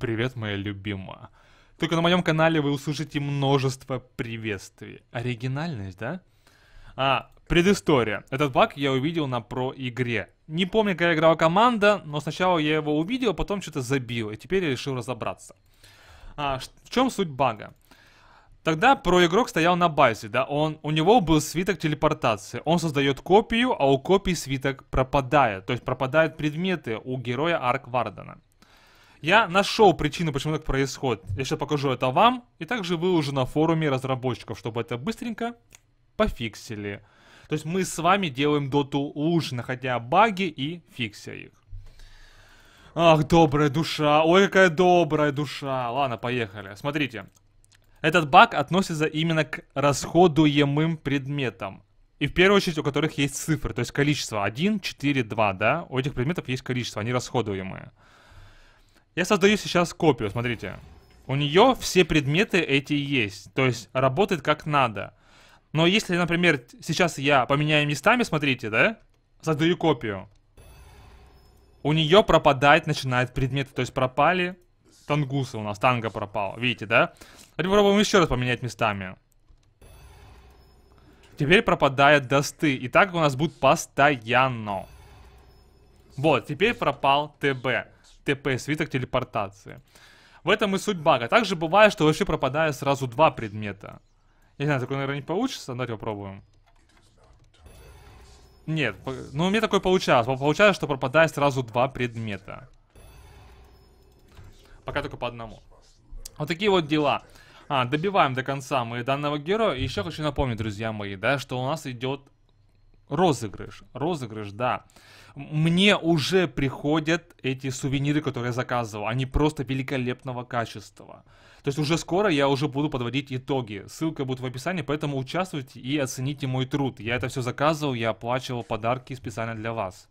«Привет, моя любимая. Только на моем канале вы услышите множество приветствий. Оригинальность, да? А, предыстория. Этот баг я увидел на про-игре. Не помню, какая играла команда, но сначала я его увидел, а потом что-то забил, и теперь я решил разобраться. А, в чем суть бага? Тогда проигрок стоял на базе, да, он, у него был свиток телепортации. Он создает копию, а у копии свиток пропадает, то есть пропадают предметы у героя Арк Вардена. Я нашел причину, почему так происходит. Я сейчас покажу это вам. И также выложу на форуме разработчиков, чтобы это быстренько пофиксили. То есть мы с вами делаем доту лучше, находя баги и фикся их. Ах, добрая душа. Ой, какая добрая душа. Ладно, поехали. Смотрите. Этот баг относится именно к расходуемым предметам. И в первую очередь у которых есть цифры, то есть количество. 1, 4, 2, да? У этих предметов есть количество, они расходуемые. Я создаю сейчас копию, смотрите. У нее все предметы эти есть, то есть работает как надо. Но если, например, сейчас я поменяю местами, смотрите, да? Создаю копию. У нее пропадать начинают предметы, то есть пропали тангусы у нас, танга пропал, видите, да? Давайте попробуем еще раз поменять местами. Теперь пропадает досты, и так у нас будет постоянно. Вот, теперь пропал ТБ. TP-свиток телепортации. В этом и суть бага. Также бывает, что вообще пропадает сразу два предмета. Я не знаю, такое, наверное, не получится. Давайте попробуем. Нет, ну у меня такое получалось. получается, что пропадает сразу два предмета. Пока только по одному. Вот такие вот дела. А, добиваем до конца мы данного героя. И еще хочу напомнить, друзья мои, да, что у нас идет розыгрыш, розыгрыш, да. Мне уже приходят эти сувениры, которые я заказывал. Они просто великолепного качества. То есть уже скоро я уже буду подводить итоги. Ссылка будет в описании, поэтому участвуйте и оцените мой труд. Я это все заказывал, я оплачивал подарки специально для вас.